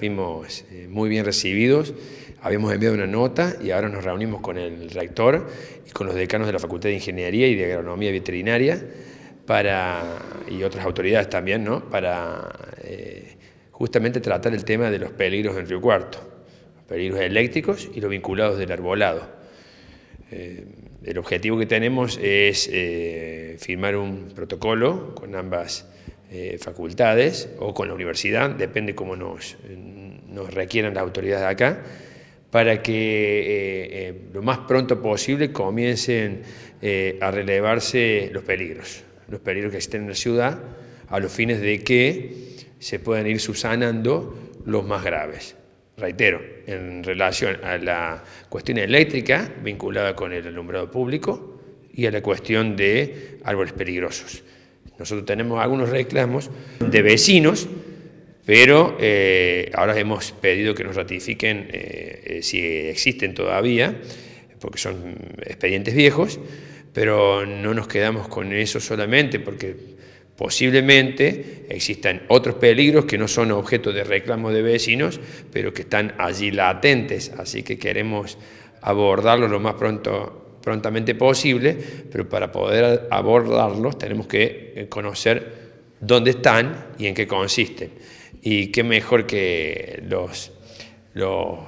fuimos este, muy bien recibidos, habíamos enviado una nota y ahora nos reunimos con el rector y con los decanos de la Facultad de Ingeniería y de Agronomía Veterinaria para, y otras autoridades también, ¿no? para eh, justamente tratar el tema de los peligros en Río Cuarto, peligros eléctricos y los vinculados del arbolado. Eh, el objetivo que tenemos es eh, firmar un protocolo con ambas eh, facultades o con la universidad, depende cómo nos, requieran las autoridades de acá, para que eh, eh, lo más pronto posible comiencen a relevarse los peligros, los peligros que existen en la ciudad, a los fines de que se puedan ir subsanando los más graves reitero, en relación a la cuestión eléctrica vinculada con el alumbrado público y a la cuestión de árboles peligrosos. Nosotros tenemos algunos reclamos de vecinos, pero eh, ahora hemos pedido que nos ratifiquen eh, eh, si existen todavía, porque son expedientes viejos, pero no nos quedamos con eso solamente, porque posiblemente existan otros peligros que no son objeto de reclamo de vecinos, pero que están allí latentes, así que queremos abordarlos lo más pronto prontamente posible, pero para poder abordarlos tenemos que eh, conocer dónde están y en qué consisten. Y qué mejor que los, los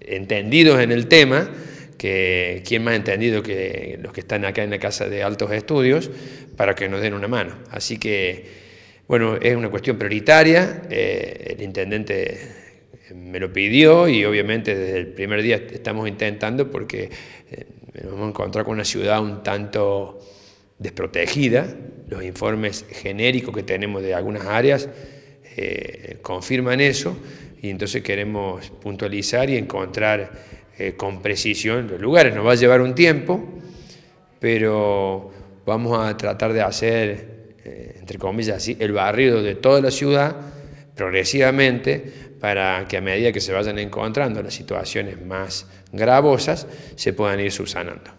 entendidos en el tema, que quien más entendido que los que están acá en la Casa de Altos Estudios, para que nos den una mano. Así que, bueno, es una cuestión prioritaria. Eh, el intendente me lo pidió y obviamente desde el primer día estamos intentando porque eh, nos a encontrar con una ciudad un tanto desprotegida. Los informes genéricos que tenemos de algunas áreas eh, confirman eso y entonces queremos puntualizar y encontrar eh, con precisión los lugares. Nos va a llevar un tiempo, pero vamos a tratar de hacer, eh, entre comillas, así, el barrido de toda la ciudad progresivamente para que a medida que se vayan encontrando las situaciones más gravosas se puedan ir subsanando.